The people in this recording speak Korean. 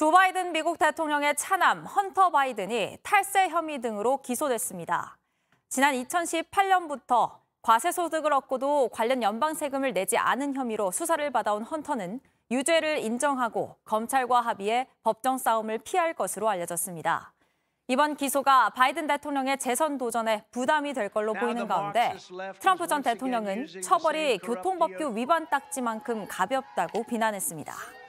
조 바이든 미국 대통령의 차남 헌터 바이든이 탈세 혐의 등으로 기소됐습니다. 지난 2018년부터 과세소득을 얻고도 관련 연방세금을 내지 않은 혐의로 수사를 받아온 헌터는 유죄를 인정하고 검찰과 합의해 법정 싸움을 피할 것으로 알려졌습니다. 이번 기소가 바이든 대통령의 재선 도전에 부담이 될 걸로 보이는 가운데 트럼프 전 대통령은 처벌이 교통법규 위반 딱지만큼 가볍다고 비난했습니다.